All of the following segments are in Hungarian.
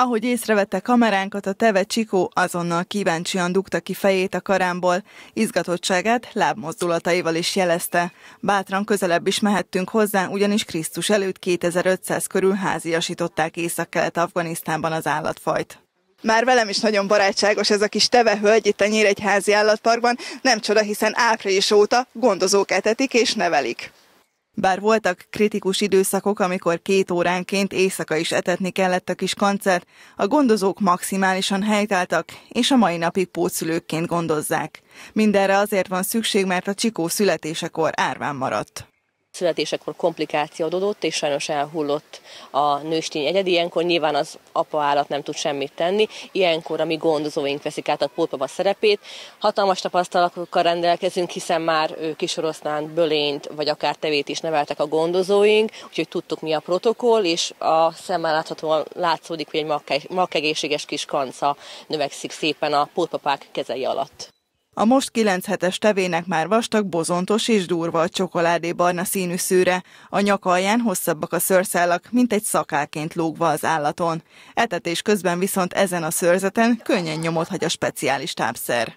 Ahogy észrevette kameránkat, a teve Csikó azonnal kíváncsian dugta ki fejét a karámból, izgatottságát lábmozdulataival is jelezte. Bátran közelebb is mehettünk hozzá, ugyanis Krisztus előtt 2500 körül háziasították Észak-Kelet-Afganisztánban az állatfajt. Már velem is nagyon barátságos ez a kis teve hölgy itt a Nyíregyházi Állatparkban, nem csoda, hiszen április óta gondozók etetik és nevelik. Bár voltak kritikus időszakok, amikor két óránként éjszaka is etetni kellett a kis kancert, a gondozók maximálisan helytáltak, és a mai napig pótszülőkként gondozzák. Mindenre azért van szükség, mert a csikó születésekor árván maradt születésekor komplikáció adódott, és sajnos elhullott a nőstény egyed. Ilyenkor nyilván az apa állat nem tud semmit tenni. Ilyenkor a mi gondozóink veszik át a pótpapa szerepét. Hatalmas tapasztalatokkal rendelkezünk, hiszen már kisorosznán bölényt, vagy akár tevét is neveltek a gondozóink, úgyhogy tudtuk mi a protokoll, és a szemmel láthatóan látszódik, hogy egy makkegészséges kis kanca növekszik szépen a pótpapák kezei alatt. A most 9 hetes tevének már vastag, bozontos és durva a barna színű szőre, a nyakalján hosszabbak a szőrszálak, mint egy szakáként lógva az állaton. Etetés közben viszont ezen a szőrzeten könnyen nyomot hagy a speciális tápszer.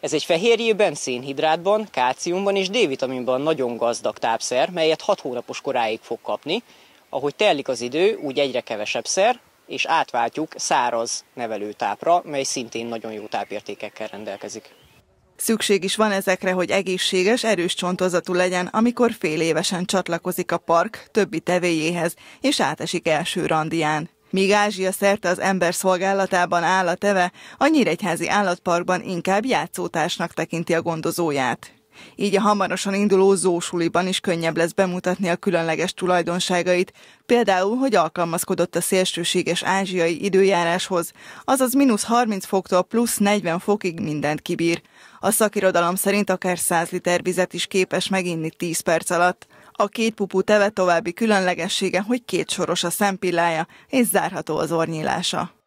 Ez egy fehérjében, szénhidrátban, kálciumban és D-vitaminban nagyon gazdag tápszer, melyet 6 hónapos koráig fog kapni. Ahogy telik az idő, úgy egyre kevesebb szer, és átváltjuk száraz nevelőtápra, mely szintén nagyon jó tápértékekkel rendelkezik. Szükség is van ezekre, hogy egészséges, erős csontozatú legyen, amikor fél évesen csatlakozik a park többi tevéjéhez, és átesik első randián. Míg Ázsia szerte az ember szolgálatában áll a teve, a Nyíregyházi Állatparkban inkább játszótársnak tekinti a gondozóját. Így a hamarosan induló zósuliban is könnyebb lesz bemutatni a különleges tulajdonságait, például, hogy alkalmazkodott a szélsőséges ázsiai időjáráshoz, azaz mínusz 30 foktól plusz 40 fokig mindent kibír. A szakirodalom szerint akár 100 liter vizet is képes meginni 10 perc alatt. A két pupú teve további különlegessége, hogy két soros a szempillája, és zárható az ornyílása.